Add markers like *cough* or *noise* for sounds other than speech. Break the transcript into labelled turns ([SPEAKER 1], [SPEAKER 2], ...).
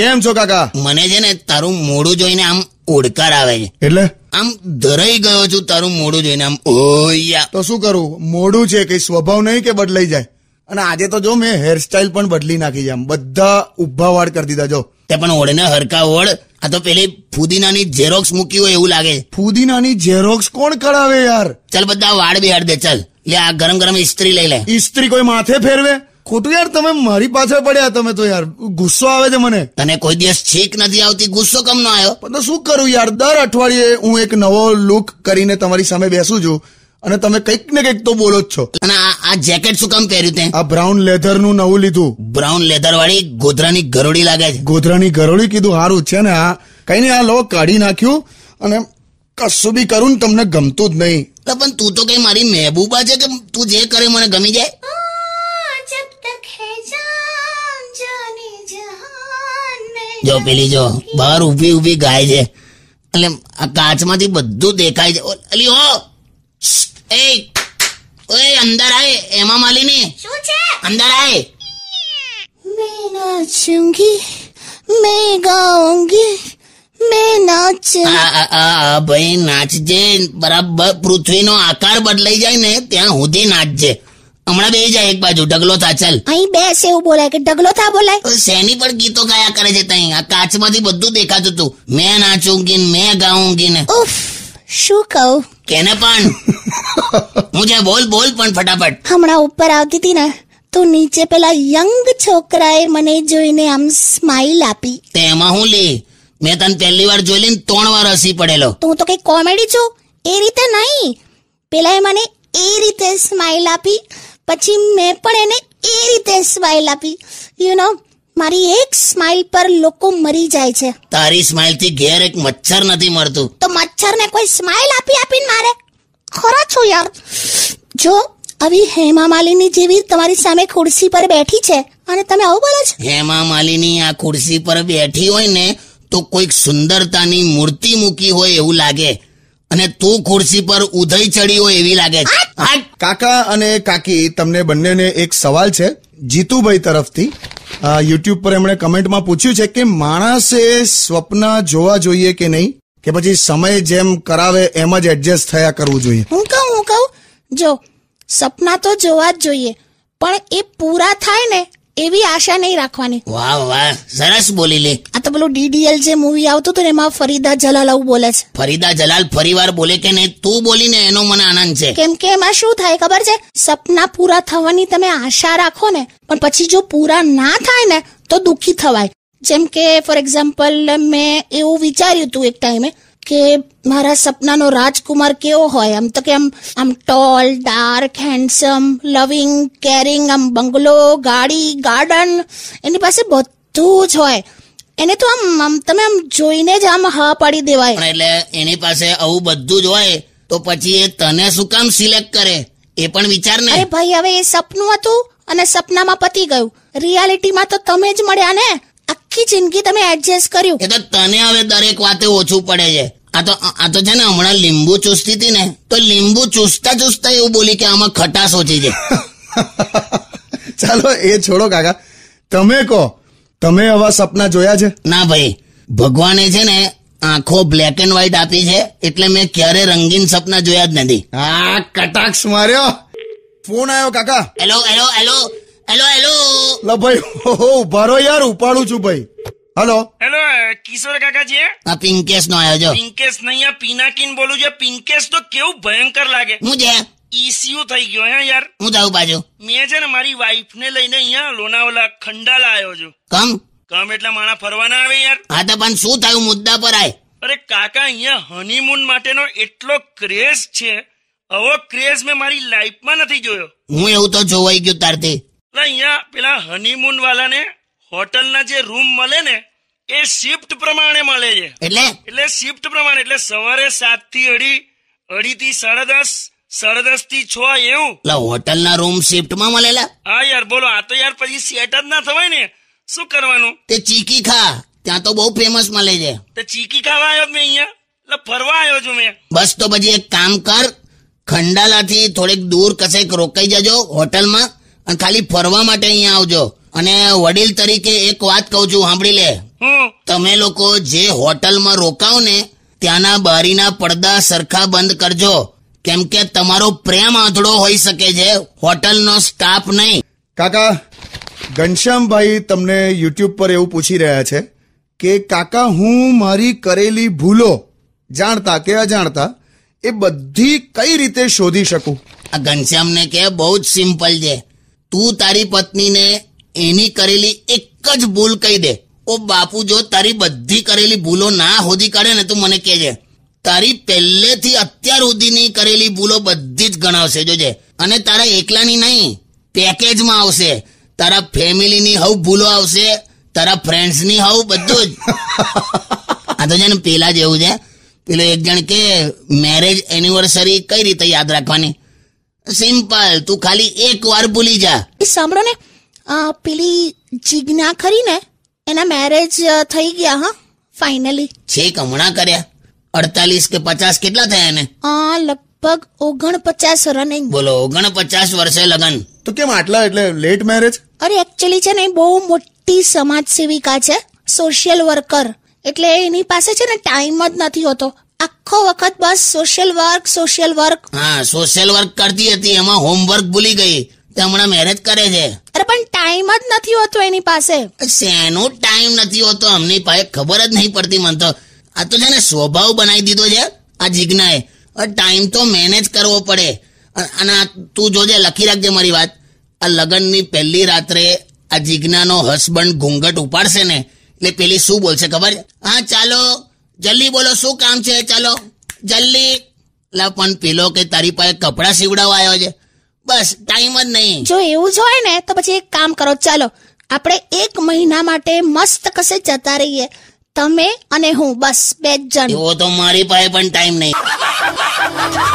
[SPEAKER 1] કેમ છો કાકા મને છે ને તારું મોડું જોઈને આમ ઓડકાર આવે છે એટલે આમ ધરાઈ ગયો છું તારું મોડું જોઈને આમ ઓયા તો શું કરું મોડું છે કઈ સ્વભાવ નહીં કે
[SPEAKER 2] બદલાઈ જાય અને આજે તો જો મેં હેરસ્ટાઇલ પણ બદલી નાખી છે આમ બધા ઉભા વાળ કરી દીધા જો
[SPEAKER 1] તે પણ ઓળે ને હરકા ઓળ આ તો પેલી ફુદીનાની ઝેરોક્સ મૂકી હોય એવું લાગે ફુદીનાની ઝેરોક્સ કોણ કરાવે યાર ચાલ બધા વાળ બિહાડ દે ચાલ લે આ ગરમ ગરમ ઇસ્ત્રી લઈ લે
[SPEAKER 2] ઇસ્ત્રી કોઈ માથે ફેરવે ખોટું યાર તમે મારી પાછળ પડ્યા તમે તો યાર ગુસ્સો આવે છે મને તને કોઈ દિવસ છેક નથી આવતી ગુસ્સો કેમ ન આવ્યો પણ શું કરું યાર દર અઠવાડિયે હું એક નવો લુક કરીને તમારી સામે બેસું છું અને તમે કઈક ને કઈક તો બોલો જ છો અને આ જેકેટ શું કામ પહેર્યું તે આ બ્રાઉન લેધર નું નવું લીધું
[SPEAKER 1] બ્રાઉન લેધર વાળી ગોધરાની ગરોળી લાગે
[SPEAKER 2] છે ગોધરાની ગરોળી કીધું સારું છે ને આ કઈ નહીં આ લો કાઢી નાખ્યું અને કશું બી
[SPEAKER 1] કરું ને તમને ગમતું જ નહીં પણ તું તો કઈ મારી મહેબૂબા છે કે તું જે કરે મને ગમી જાય જો પેલી જો બહાર ઊભી ઊભી ગાય છે એટલે આ કાચમાંથી બધું દેખાય છે અલી ઓ એ ઓય અંદર આય એમાં માલીની શું છે અંદર આય મેં નાચુંગી મેં ગાઉંગી મેં નાચ આ ભાઈ નાચજે બરાબર પૃથ્વીનો આકાર બદલાઈ જાય ને ત્યાં સુધી નાચજે હમણાં બે જાય એક બાજુ ઢગલો થા ચાલ અહીં બે છે એવું બોલાય કે ઢગલો થા બોલાય શેની પર ગીતો ગાયા કરે છે તઈ આ કાચમાંથી બધું દેખાતું હતું મેં નાચુંગી મેં ગાઉંગી ને ઉફ શું કહું કેને પણ મુજે બોલ બોલ પણ ફટાફટ હમણાં ઉપર
[SPEAKER 3] આવતી હતી ને તો નીચે પેલા યંગ છોકરાએ મને જોઈને આમ સ્માઈલ આપી
[SPEAKER 1] તેમાં હું લે મેં તને પહેલી વાર જોઈ લઈને ત્રણ વાર હસી પડેલો
[SPEAKER 3] તું તો કઈ કોમેડી છું એ રીતે નહીં પેલા એ મને એ રીતે સ્માઈલ આપી પછી મેં પણ એને એ રીતે સ્માઇલ આપી યુ નો મારી એક સ્માઇલ પર
[SPEAKER 1] લોકો મરી જાય છે તારી સ્માઇલ થી ઘેર એક મચ્છર નથી મરતું
[SPEAKER 3] તો મચ્છર ને કોઈ સ્માઇલ આપી આપીને મારે ખરો છો યાર જો આવી હેમા માલિની જેવી તમારી સામે ખુરશી પર બેઠી છે અને તમે આવું બોલો
[SPEAKER 1] છો હેમા માલિની આ ખુરશી પર બેઠી હોય ને તો કોઈક સુંદરતાની મૂર્તિ મૂકી હોય એવું લાગે અને તું ખુરશી પર ઉધઈ ચડી હોય એવી લાગે છે કાકા અને કાકી તમને
[SPEAKER 2] બંનેને એક સવાલ છે જીતુભાઈ તરફથી યુટ્યુબ પર એમણે કમેન્ટમાં પૂછ્યું છે કે માણસે સ્વપ્ન જોવા જોઈએ કે નહીં કે પછી સમય જેમ કરાવે એમ જ એડજસ્ટ થયા કરવું જોઈએ
[SPEAKER 3] હું કહું હું કહું જો સપના તો જોવા જ જોઈએ પણ એ પૂરા થાય ને એવી આશા નહીં રાખવાની વાહ વાહ સરસ બોલી લે આ તો પેલું ડીડીએલ જે મૂવી આવતું હતું ને એમાં ફરીદા જલાલ આવું બોલે છે ફરીદા જલાલ
[SPEAKER 1] ફરીવાર બોલે કે નહીં તું બોલીને એનો મને આનંદ છે
[SPEAKER 3] કેમ કે એમાં શું થાય ખબર છે સપના પૂરા થવાની તમે આશા રાખો ને પણ પછી જો પૂરા ના થાય ને તો દુઃખી થવાય જેમ કે ફોર એક્ઝામ્પલ મેં એવું વિચાર્યું હતું એક ટાઈમે કે મારા સપનાનો રાજકુમાર કેવો હોય આમ તો કે આમ આમ tall dark handsome loving caring આમ બંગલો ગાડી ગાર્ડન એની પાસે બધું જ હોય એને તો આમ આમ તમે આમ જોઈને જ આમ હા પાડી દેવાય
[SPEAKER 1] એટલે એની પાસે આવું બધું જ હોય તો પછી એ તને શું કામ સિલેક્ટ કરે એ પણ વિચાર ને અરે ભાઈ હવે એ સપનું
[SPEAKER 3] હતું અને સપનામાં પતી ગયું રિયાલિટીમાં તો તમે જ મળ્યા ને આખી જિંદગી તમે
[SPEAKER 1] એડજસ્ટ કર્યું એ તો તને હવે દરેક વાતે ઓછું પડે છે આ તો આ તો છે ને હમણાં લીંબુ ચૂસતી હતી ને તો લીંબુ ચૂસતા ચૂસતા એવું બોલી કે આમાં ખટાશ ઓછી છે *laughs* ચાલો એ છોડો કાકા તમે કહો તમે આવા સપના જોયા છે ના ભાઈ ભગવાને છે ને આંખો બ્લેક એન્ડ વ્હાઈટ આપી છે એટલે મેં ક્યારે રંગીન સપના જોયા જ નથી આ કટાક્ષ માર્યો ફોન આવ્યો કાકા hello hello hello hello hello લો ભાઈ ઉભા રહો યાર ઉપાડું છું ભાઈ હેલો
[SPEAKER 2] હેલો કિશોર કાકાજી આ પિંકેશ નો આવ્યો પિંકેશ નહીં આ પિનાકીન બોલું છે પિંકેશ તો કેવું ભયંકર લાગે હું જે ઈસીયુ થઈ ગયો હે યાર હું જાઉં બાજુ મેં છે ને મારી વાઈફ ને લઈને અહીંયા લોનાવલા ખંડાલા આવ્યો છું કમ કમ એટલે માણા ફરવાના આવે યાર
[SPEAKER 1] હા તો પણ શું થયું મુદ્દા પર આય
[SPEAKER 2] અરે કાકા અહીંયા હનીમૂન માટેનો એટલો ક્રેઝ છે આવો ક્રેઝ મેં મારી લાઈફમાં નથી જોયો
[SPEAKER 1] હું એવું તો જોવાઈ ગયો તારથી
[SPEAKER 2] અહીંયા પેલા હનીમૂન વાળાને હોટલના જે રૂમ મળે ને એ શિફ્ટ પ્રમાણે મળે છે એટલે એટલે શિફ્ટ પ્રમાણે એટલે સવારે સાત થી અઢી અઢી થી સાડા દસ સાડા દસ થી છ એવું
[SPEAKER 1] હોટલ ના રૂમ શિફ્ટ માં મળેલા
[SPEAKER 2] હા યાર બોલો આ તો યાર પછી સેટ જ ના થવાય ને શું કરવાનું
[SPEAKER 1] તે ચીકી ખા ત્યાં તો બહુ ફેમસ મળે છે
[SPEAKER 2] તે ચીકી ખાવા આવ્યો મેં અહીંયા એટલે ફરવા આવ્યો છું મેં
[SPEAKER 1] બસ તો પછી એક કામ કર ખંડાલા થી થોડેક દૂર કસેક રોકાઈ જજો હોટલ માં અને ખાલી ફરવા માટે અહીંયા આવજો અને વડીલ તરીકે એક વાત કહું છું સાંભળી લે તમે લોકો જે હોટલમાં રોકાવ ને ત્યાંના બારીના પડદા સરખા બંધ કરજો કેમ કે તમારો પ્રેમ આંધળો હોઈ શકે છે હોટલનો સ્ટાફ નહીં કાકા
[SPEAKER 2] ઘનશ્યામભાઈ તમને યુટ્યુબ પર એવું પૂછી રહ્યા છે કે કાકા હું મારી કરેલી ભૂલો જાણતા કે અજાણતા
[SPEAKER 1] એ બધી કઈ રીતે શોધી શકું આ ઘનશ્યામ ને કે બહુ જ સિમ્પલ છે તું તારી પત્નીને એની કરેલી એક જ ભૂલ કહી દે ઓ બાપુ જો તારી બધી કરેલી ભૂલો ના હોદી કાઢે ને તું મને કહેજે તારી પહેલેથી અત્યાર સુધીની કરેલી ભૂલો બધી જ ગણાવશે જોજે અને તારા એકલાની નહીં પેકેજમાં આવશે તારા ફેમિલીની હવ ભૂલો આવશે તારા ફ્રેન્ડ્સની હવ બધું જ *laughs* આ તો છે ને પેલા જેવું છે પેલો એક જણ કે મેરેજ એનિવર્સરી કઈ રીતે યાદ રાખવાની સિમ્પલ તું ખાલી એક વાર ભૂલી જા
[SPEAKER 3] એ સાંભળો ને અ, પેલી જિજ્ઞા ખરી ને એના મેરેજ
[SPEAKER 1] થઈ ગયા હા ફાઇનલી છેક હમણાં કર્યા અડતાલીસ કે પચાસ કેટલા થયા એને ને લગભગ ઓગણપચાસ રનિંગ બોલો ઓગણપચાસ વર્ષે લગન તો કેમ આટલા એટલે લેટ મેરેજ
[SPEAKER 3] અરે એકચ્યુઅલી છે ને એ બહુ મોટી સમાજ સેવિકા છે સોશિયલ વર્કર એટલે એની પાસે છે ને ટાઈમ જ નથી હોતો આખો વખત બસ સોશિયલ
[SPEAKER 1] વર્ક સોશિયલ વર્ક હા સોશિયલ વર્ક કરતી હતી એમાં હોમવર્ક ભૂલી ગઈ હમણાં મેરેજ કરે છે અરે પણ ટાઈમ જ નથી હોતો એની પાસે શેનો ટાઈમ નથી હોતો અમને પાસે ખબર જ નહીં પડતી મન તો આ તો છે ને સ્વભાવ બનાવી દીધો છે આ જીજ્ઞાએ ટાઈમ તો મેનેજ કરવો પડે અને તું જોજે લખી રાખજે મારી વાત આ લગ્નની પહેલી રાત્રે આ જિજ્ઞાનો હસબન્ડ ઘૂંઘટ ઉપાડશે ને એટલે પેલી શું બોલશે ખબર હા ચાલો જલ્દી બોલો શું કામ છે ચાલો જલ્દી લા પણ પેલો કે તારી પાસે કપડાં સીવડાવવા આવ્યો છે બસ ટાઈમ જ નહીં જો એવું
[SPEAKER 3] જ હોય ને તો પછી એક કામ કરો ચાલો આપણે એક મહિના માટે મસ્ત કસે જતા રહીએ તમે અને હું બસ બે જ જણ એવો તો મારી પાસે પણ ટાઈમ નહીં